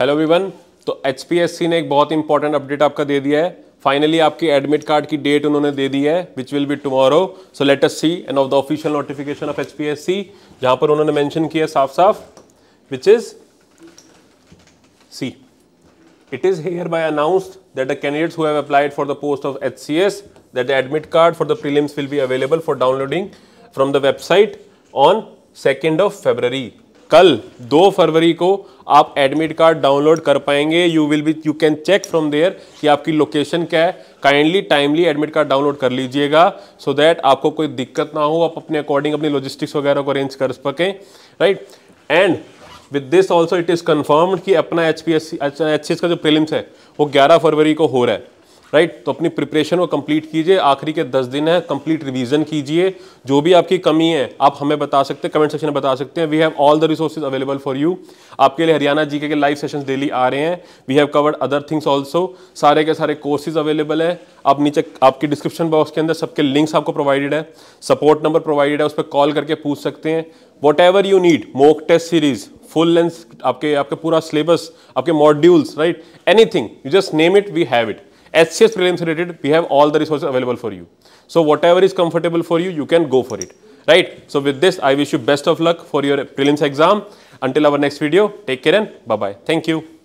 Hello Vivian तो H ने एक बहुत इंपॉर्टेंट अपडेट आपका दे दिया है फाइनली आपकी एडमिट कार्ड की डेट उन्होंने दे दी है which will be tomorrow so let us see end of the official notification of H P S C जहां पर उन्होंने मैंशन किया साफ साफ which is see it is hereby announced that the candidates who applied for the post of H C S that the admit card for the prelims will be available for downloading from the website on second of February कल 2 फरवरी को आप admit card download कर पाएंगे you will be you can check from there कि आपकी location क्या है kindly timely admit card download कर लीजिएगा सो दैट आपको कोई दिक्कत ना हो आप अपने अकॉर्डिंग अपनी लॉजिस्टिक्स वगैरह को अरेंज कर सकें right and with this also it is confirmed कि अपना H P S C H S का जो प्रिलिम्स है वो 11 फरवरी को हो रहा है राइट तो अपनी प्रिपरेशन को कंप्लीट कीजिए आखिरी के दस दिन है कंप्लीट रिवीजन कीजिए जो भी आपकी कमी है आप हमें बता सकते हैं कमेंट सेक्शन में बता सकते हैं we have all the resources available for you आपके लिए हरियाणा जीके के लाइव सेशंस डेली आ रहे हैं we have covered other things also सारे के सारे कोर्सेज अवेलेबल है आप नीचे आपके डिस्क्रिप्शन बॉक्स के अंदर सबके लिंक्स आपको प्रोवाइडेड है सपोर्ट नंबर प्रोवाइडेड है उस पर कॉल करके पूछ सकते हैं whatever you need mock test series full length आपके आपके पूरा सिलेबस आपके modules right anything you just name it we have it HCS prelims related, we have all the resources available for you. So whatever is comfortable for you, you can go for it, right? So with this, I wish you best of luck for your prelims exam. Until our next video, take care and bye-bye. Thank you.